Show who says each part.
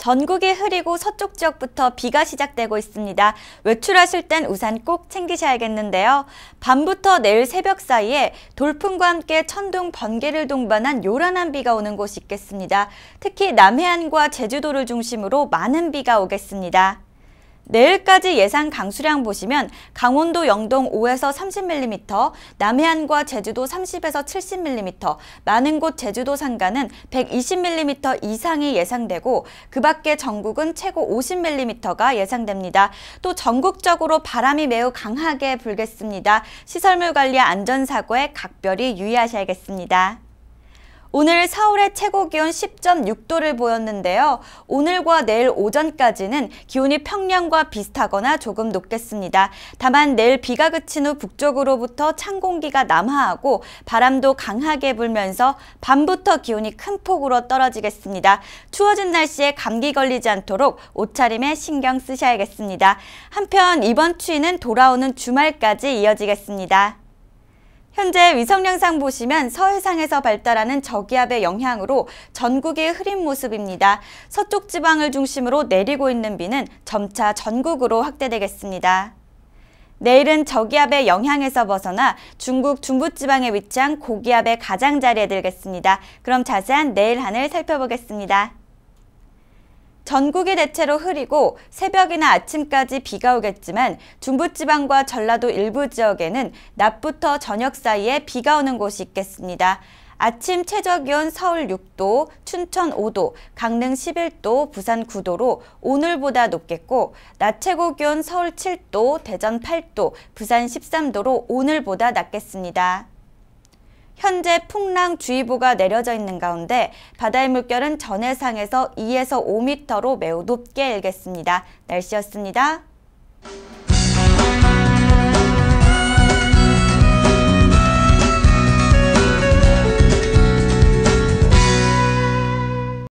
Speaker 1: 전국이 흐리고 서쪽 지역부터 비가 시작되고 있습니다. 외출하실 땐 우산 꼭 챙기셔야겠는데요. 밤부터 내일 새벽 사이에 돌풍과 함께 천둥, 번개를 동반한 요란한 비가 오는 곳이 있겠습니다. 특히 남해안과 제주도를 중심으로 많은 비가 오겠습니다. 내일까지 예상 강수량 보시면 강원도 영동 5에서 30mm, 남해안과 제주도 30에서 70mm, 많은 곳 제주도 상가는 120mm 이상이 예상되고 그 밖에 전국은 최고 50mm가 예상됩니다. 또 전국적으로 바람이 매우 강하게 불겠습니다. 시설물 관리 안전사고에 각별히 유의하셔야겠습니다. 오늘 서울의 최고 기온 10.6도를 보였는데요. 오늘과 내일 오전까지는 기온이 평년과 비슷하거나 조금 높겠습니다. 다만 내일 비가 그친 후 북쪽으로부터 찬 공기가 남하하고 바람도 강하게 불면서 밤부터 기온이 큰 폭으로 떨어지겠습니다. 추워진 날씨에 감기 걸리지 않도록 옷차림에 신경 쓰셔야겠습니다. 한편 이번 추위는 돌아오는 주말까지 이어지겠습니다. 현재 위성 영상 보시면 서해상에서 발달하는 저기압의 영향으로 전국의 흐린 모습입니다. 서쪽 지방을 중심으로 내리고 있는 비는 점차 전국으로 확대되겠습니다. 내일은 저기압의 영향에서 벗어나 중국 중부지방에 위치한 고기압의 가장자리에 들겠습니다. 그럼 자세한 내일 하늘 살펴보겠습니다. 전국이 대체로 흐리고 새벽이나 아침까지 비가 오겠지만 중부지방과 전라도 일부 지역에는 낮부터 저녁 사이에 비가 오는 곳이 있겠습니다. 아침 최저기온 서울 6도, 춘천 5도, 강릉 11도, 부산 9도로 오늘보다 높겠고 낮 최고기온 서울 7도, 대전 8도, 부산 13도로 오늘보다 낮겠습니다. 현재 풍랑주의보가 내려져 있는 가운데 바다의 물결은 전해상에서 2에서 5m로 매우 높게 일겠습니다. 날씨였습니다.